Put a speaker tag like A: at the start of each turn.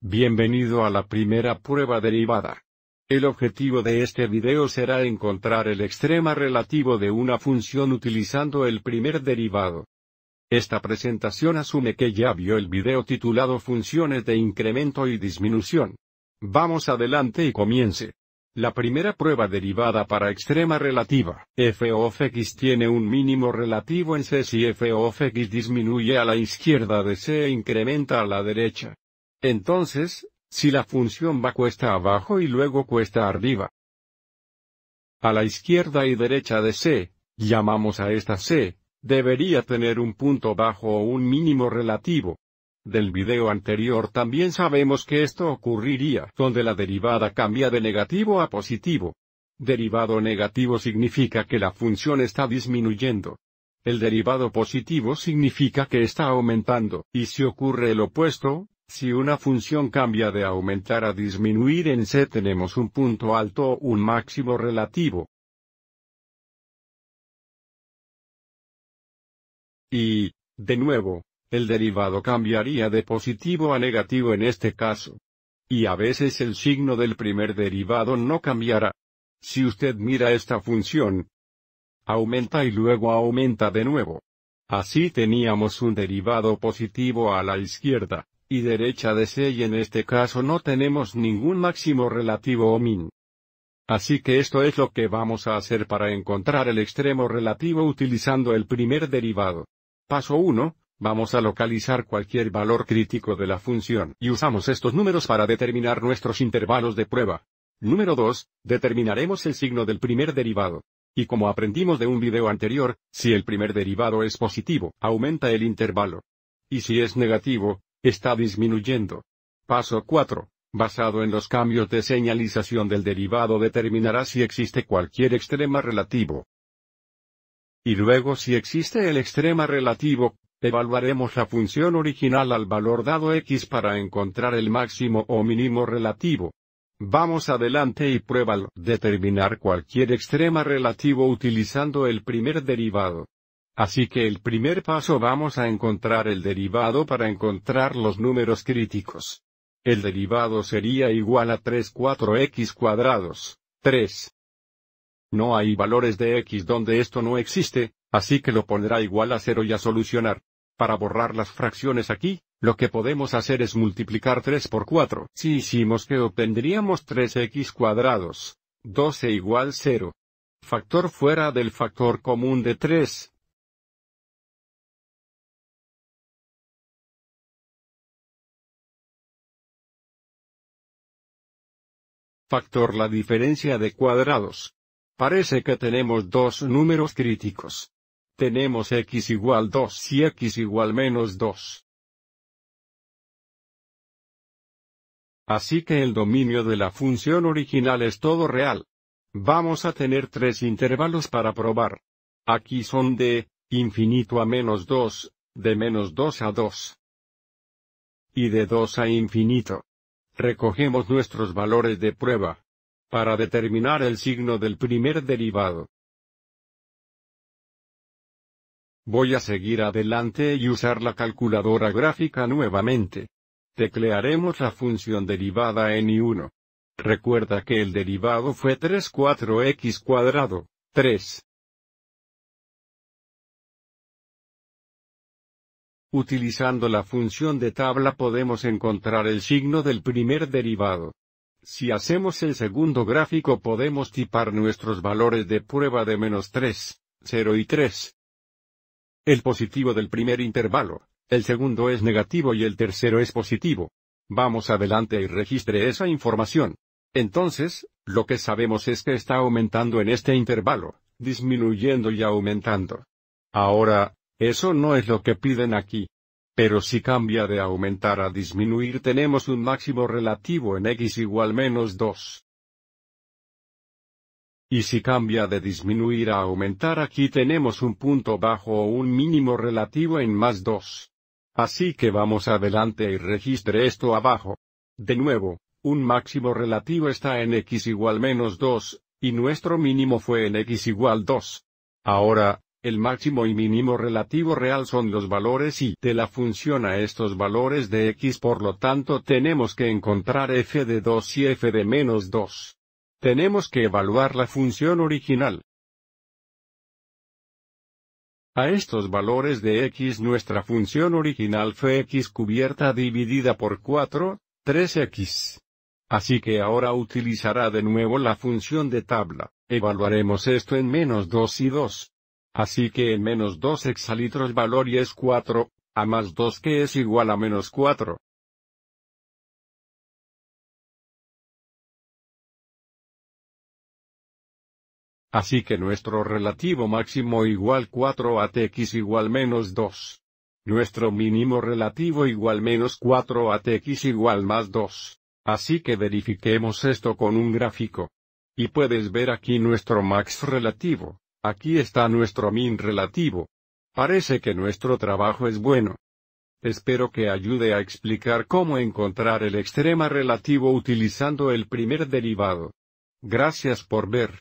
A: Bienvenido a la primera prueba derivada. El objetivo de este video será encontrar el extrema relativo de una función utilizando el primer derivado. Esta presentación asume que ya vio el video titulado Funciones de incremento y disminución. Vamos adelante y comience. La primera prueba derivada para extrema relativa, f of x tiene un mínimo relativo en C si f of x disminuye a la izquierda de C e incrementa a la derecha. Entonces, si la función va cuesta abajo y luego cuesta arriba, a la izquierda y derecha de C, llamamos a esta C, debería tener un punto bajo o un mínimo relativo. Del video anterior también sabemos que esto ocurriría, donde la derivada cambia de negativo a positivo. Derivado negativo significa que la función está disminuyendo. El derivado positivo significa que está aumentando, y si ocurre el opuesto, si una función cambia de aumentar a disminuir en C tenemos un punto alto o un máximo relativo. Y, de nuevo, el derivado cambiaría de positivo a negativo en este caso. Y a veces el signo del primer derivado no cambiará. Si usted mira esta función, aumenta y luego aumenta de nuevo. Así teníamos un derivado positivo a la izquierda, y derecha de C y en este caso no tenemos ningún máximo relativo o min. Así que esto es lo que vamos a hacer para encontrar el extremo relativo utilizando el primer derivado. Paso 1, Vamos a localizar cualquier valor crítico de la función y usamos estos números para determinar nuestros intervalos de prueba. Número 2. Determinaremos el signo del primer derivado. Y como aprendimos de un video anterior, si el primer derivado es positivo, aumenta el intervalo. Y si es negativo, está disminuyendo. Paso 4. Basado en los cambios de señalización del derivado determinará si existe cualquier extrema relativo. Y luego si existe el extrema relativo, Evaluaremos la función original al valor dado x para encontrar el máximo o mínimo relativo. Vamos adelante y pruébalo. Determinar cualquier extrema relativo utilizando el primer derivado. Así que el primer paso vamos a encontrar el derivado para encontrar los números críticos. El derivado sería igual a 3 4x cuadrados, 3. No hay valores de x donde esto no existe, Así que lo pondrá igual a cero y a solucionar. Para borrar las fracciones aquí, lo que podemos hacer es multiplicar 3 por 4. Si hicimos que obtendríamos 3x cuadrados. 12 igual 0. Factor fuera del factor común de 3. Factor la diferencia de cuadrados. Parece que tenemos dos números críticos tenemos x igual 2 y x igual menos 2. Así que el dominio de la función original es todo real. Vamos a tener tres intervalos para probar. Aquí son de infinito a menos 2, de menos 2 a 2. Y de 2 a infinito. Recogemos nuestros valores de prueba. Para determinar el signo del primer derivado, Voy a seguir adelante y usar la calculadora gráfica nuevamente. Teclearemos la función derivada en y 1 Recuerda que el derivado fue 34x cuadrado, 3. Utilizando la función de tabla podemos encontrar el signo del primer derivado. Si hacemos el segundo gráfico podemos tipar nuestros valores de prueba de menos 3, 0 y 3 el positivo del primer intervalo, el segundo es negativo y el tercero es positivo. Vamos adelante y registre esa información. Entonces, lo que sabemos es que está aumentando en este intervalo, disminuyendo y aumentando. Ahora, eso no es lo que piden aquí. Pero si cambia de aumentar a disminuir tenemos un máximo relativo en x igual menos 2. Y si cambia de disminuir a aumentar aquí tenemos un punto bajo o un mínimo relativo en más 2. Así que vamos adelante y registre esto abajo. De nuevo, un máximo relativo está en x igual menos 2, y nuestro mínimo fue en x igual 2. Ahora, el máximo y mínimo relativo real son los valores y de la función a estos valores de x por lo tanto tenemos que encontrar f de 2 y f de menos 2 tenemos que evaluar la función original. A estos valores de x nuestra función original fue x cubierta dividida por 4, 3x. Así que ahora utilizará de nuevo la función de tabla, evaluaremos esto en menos 2 y 2. Así que en menos 2 exalitros valor y es 4, a más 2 que es igual a menos 4. Así que nuestro relativo máximo igual 4 ATX igual menos 2. Nuestro mínimo relativo igual menos 4 ATX igual más 2. Así que verifiquemos esto con un gráfico. Y puedes ver aquí nuestro max relativo, aquí está nuestro min relativo. Parece que nuestro trabajo es bueno. Espero que ayude a explicar cómo encontrar el extrema relativo utilizando el primer derivado. Gracias por ver.